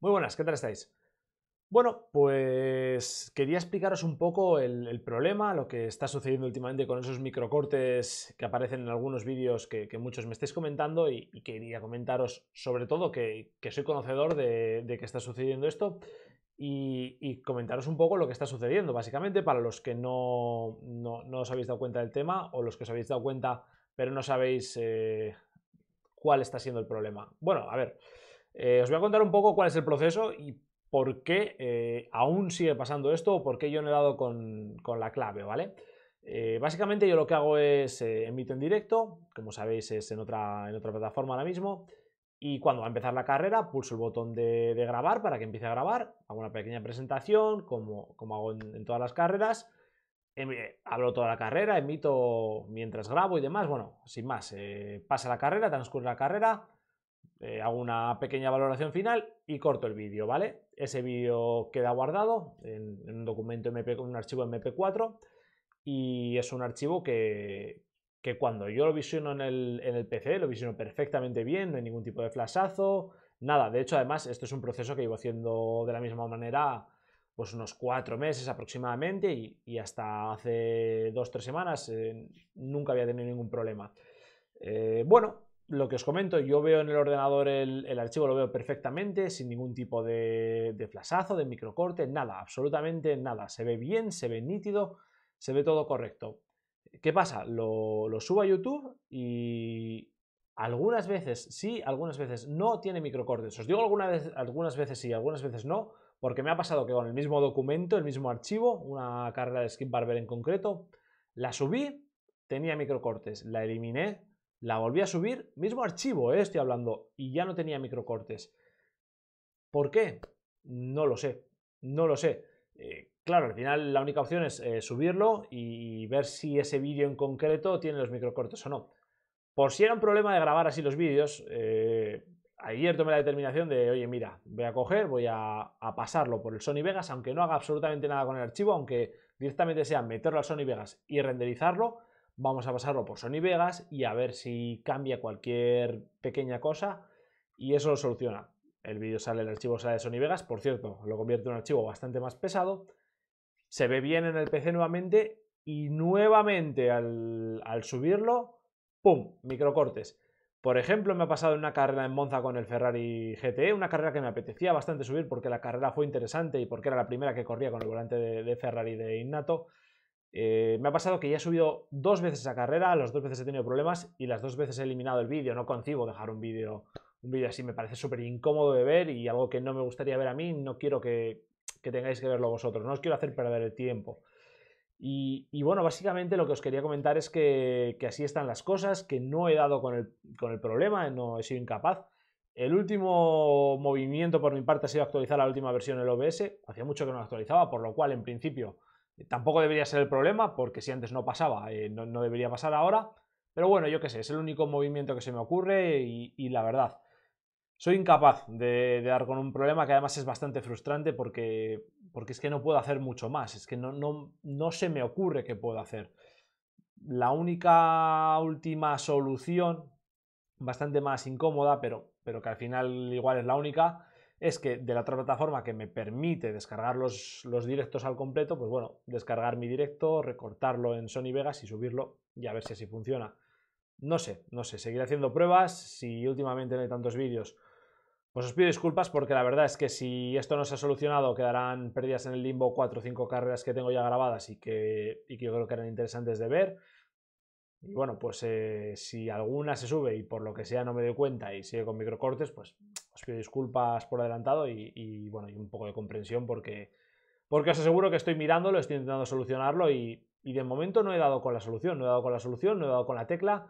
Muy buenas, ¿qué tal estáis? Bueno, pues quería explicaros un poco el, problema, lo que está sucediendo últimamente con esos microcortes que aparecen en algunos vídeos que, muchos me estáis comentando y, quería comentaros sobre todo que, soy conocedor de, que está sucediendo esto y, comentaros un poco lo que está sucediendo, básicamente para los que no, os habéis dado cuenta del tema o los que os habéis dado cuenta pero no sabéis eh, cuál está siendo el problema. Bueno, a ver. Eh, os voy a contar un poco cuál es el proceso y por qué eh, aún sigue pasando esto o por qué yo no he dado con, la clave, ¿vale? Eh, básicamente yo lo que hago es emito en directo, como sabéis es en otra, en otra plataforma ahora mismo, y cuando va a empezar la carrera pulso el botón de, grabar para que empiece a grabar, hago una pequeña presentación como, como hago en, todas las carreras, em, hablo toda la carrera, emito mientras grabo y demás, bueno, sin más, pasa la carrera, transcurre la carrera, eh, hago una pequeña valoración final y corto el vídeo, ¿vale? Ese vídeo queda guardado en, un documento MP, con un archivo MP4 y es un archivo que, cuando yo lo visiono en el, PC lo visiono perfectamente bien, no hay ningún tipo de flashazo, nada. De hecho, además, esto es un proceso que llevo haciendo de la misma manera pues unos cuatro meses aproximadamente y, hasta hace dos, tres semanas eh, nunca había tenido ningún problema. Eh, bueno, lo que os comento, yo veo en el ordenador el, archivo, lo veo perfectamente, sin ningún tipo de, de flasazo, de microcorte, nada, absolutamente nada. Se ve bien, se ve nítido, se ve todo correcto. ¿Qué pasa? Lo, subo a YouTube y algunas veces sí, algunas veces no tiene microcortes. Os digo algunas veces sí, algunas veces no, porque me ha pasado que con el mismo documento, el mismo archivo, una carrera de skin Barber en concreto, la subí, tenía microcortes, la eliminé, la volví a subir, mismo archivo, eh, estoy hablando, y ya no tenía microcortes. ¿Por qué? No lo sé, no lo sé. Eh, claro, al final la única opción es eh, subirlo y ver si ese vídeo en concreto tiene los microcortes o no. Por si era un problema de grabar así los vídeos, ayer tomé la determinación de, oye, mira, voy a coger, voy a, a, pasarlo por el Sony Vegas, aunque no haga absolutamente nada con el archivo, aunque directamente sea meterlo al Sony Vegas y renderizarlo, Vamos a pasarlo por Sony Vegas y a ver si cambia cualquier pequeña cosa y eso lo soluciona. El vídeo sale, el archivo sale de Sony Vegas, por cierto, lo convierte en un archivo bastante más pesado. Se ve bien en el PC nuevamente y nuevamente al, subirlo, ¡pum! Microcortes. Por ejemplo, me ha pasado una carrera en Monza con el Ferrari GTE, una carrera que me apetecía bastante subir porque la carrera fue interesante y porque era la primera que corría con el volante de, de Ferrari de Innato. Eh, me ha pasado que ya he subido dos veces a carrera, las dos veces he tenido problemas y las dos veces he eliminado el vídeo. No concibo dejar un vídeo un vídeo así, me parece súper incómodo de ver y algo que no me gustaría ver a mí, no quiero que, tengáis que verlo vosotros, no os quiero hacer perder el tiempo. Y, bueno, básicamente lo que os quería comentar es que, así están las cosas, que no he dado con el, problema, no he sido incapaz. El último movimiento por mi parte ha sido actualizar la última versión del OBS, hacía mucho que no la actualizaba, por lo cual en principio Tampoco debería ser el problema, porque si antes no pasaba, eh, no, debería pasar ahora. Pero bueno, yo qué sé, es el único movimiento que se me ocurre y, la verdad, soy incapaz de, dar con un problema que además es bastante frustrante porque, porque es que no puedo hacer mucho más, es que no, no, se me ocurre qué puedo hacer. La única última solución, bastante más incómoda, pero, pero que al final igual es la única, es que de la otra plataforma que me permite descargar los, directos al completo, pues bueno, descargar mi directo, recortarlo en Sony Vegas y subirlo y a ver si así funciona. No sé, no sé, seguiré haciendo pruebas, si últimamente no hay tantos vídeos, pues os pido disculpas porque la verdad es que si esto no se ha solucionado quedarán perdidas en el limbo cuatro o cinco carreras que tengo ya grabadas y que, y que yo creo que eran interesantes de ver. Y bueno, pues eh, si alguna se sube y por lo que sea no me doy cuenta y sigue con microcortes, pues os pido disculpas por adelantado y, bueno, y un poco de comprensión porque, porque os aseguro que estoy mirándolo, estoy intentando solucionarlo y, de momento no he dado con la solución, no he dado con la solución, no he dado con la tecla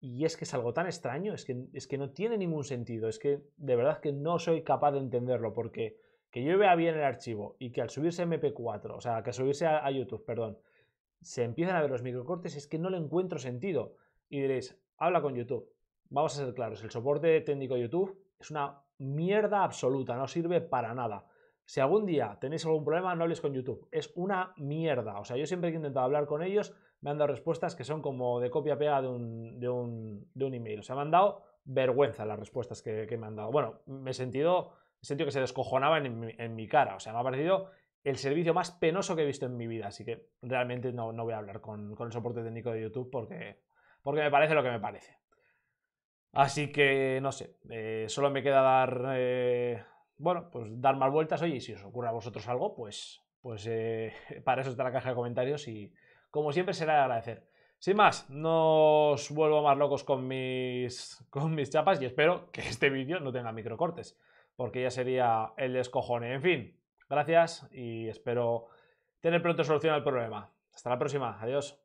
y es que es algo tan extraño, es que, es que no tiene ningún sentido, es que de verdad que no soy capaz de entenderlo porque que yo vea bien el archivo y que al subirse MP4, o sea, que subirse a YouTube, perdón, se empiezan a ver los microcortes, es que no le encuentro sentido. Y diréis, habla con YouTube. Vamos a ser claros, el soporte técnico de YouTube es una mierda absoluta, no sirve para nada. Si algún día tenéis algún problema, no habléis con YouTube. Es una mierda. O sea, yo siempre que he intentado hablar con ellos, me han dado respuestas que son como de copia-pega de un, email. O sea, me han dado vergüenza las respuestas que, me han dado. Bueno, me he sentido, he sentido que se descojonaban en en mi cara. O sea, me ha parecido el servicio más penoso que he visto en mi vida. Así que realmente no, voy a hablar con, el soporte técnico de YouTube porque, porque me parece lo que me parece. Así que no sé, eh, solo me queda dar, eh, bueno, pues dar más vueltas. Oye, y si os ocurre a vosotros algo, pues, pues eh, para eso está la caja de comentarios y como siempre será de agradecer. Sin más, no os vuelvo más locos con mis, con mis chapas y espero que este vídeo no tenga microcortes, porque ya sería el descojone. En fin, Gracias y espero tener pronto solución al problema. Hasta la próxima. Adiós.